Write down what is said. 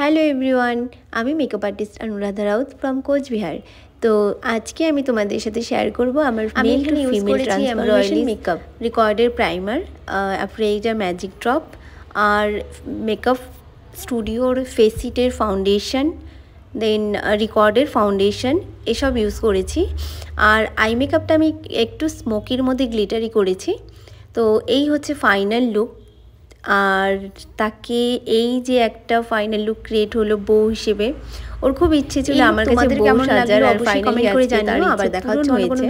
hello everyone আমি makeup artist Anuradha Raut from Coochbehar তো আজকে আমি তোমাদের সাথে শেয়ার করব আমার male to female transformation makeup রেকর্ডের প্রাইমার অ্যাফ্রেজার ম্যাজিক ড্রপ আর মেকআপ স্টুডিওর ফেসিটের ফাউন্ডেশন দেন রেকর্ডের ফাউন্ডেশন এসব ইউজ করেছি আর আই মেকআপটা আমি একটু স্মোকির মধ্যে গ্লিটারি করেছি তো এই হচ্ছে ফাইনাল লুক আর তাকে এই যে একটা ফাইনাল লুক ক্রিয়েট হলো বউ হিসেবে ওর খুব ইচ্ছে ছিল আমার কাছে বউ সাজার আর আবার দেখা হচ্ছে